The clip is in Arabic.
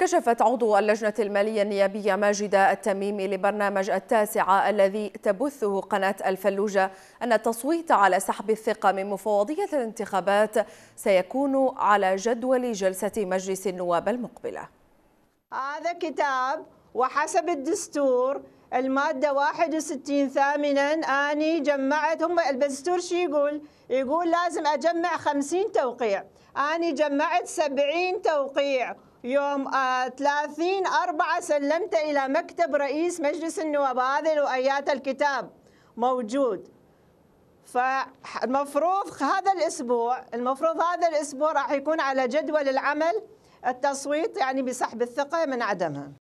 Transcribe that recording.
كشفت عضو اللجنة المالية النيابية ماجدة التميمي لبرنامج التاسعة الذي تبثه قناة الفلوجة أن التصويت على سحب الثقة من مفوضية الانتخابات سيكون على جدول جلسة مجلس النواب المقبلة هذا كتاب وحسب الدستور المادة 61 ثامنا أني جمعت هم الدستور شو يقول؟ يقول لازم أجمع 50 توقيع أني جمعت 70 توقيع يوم 30 آه، أربعة سلمت إلى مكتب رئيس مجلس النواب هذه الوآيات الكتاب موجود فالمفروض هذا الأسبوع المفروض هذا الأسبوع راح يكون على جدول العمل التصويت يعني بسحب الثقة من عدمها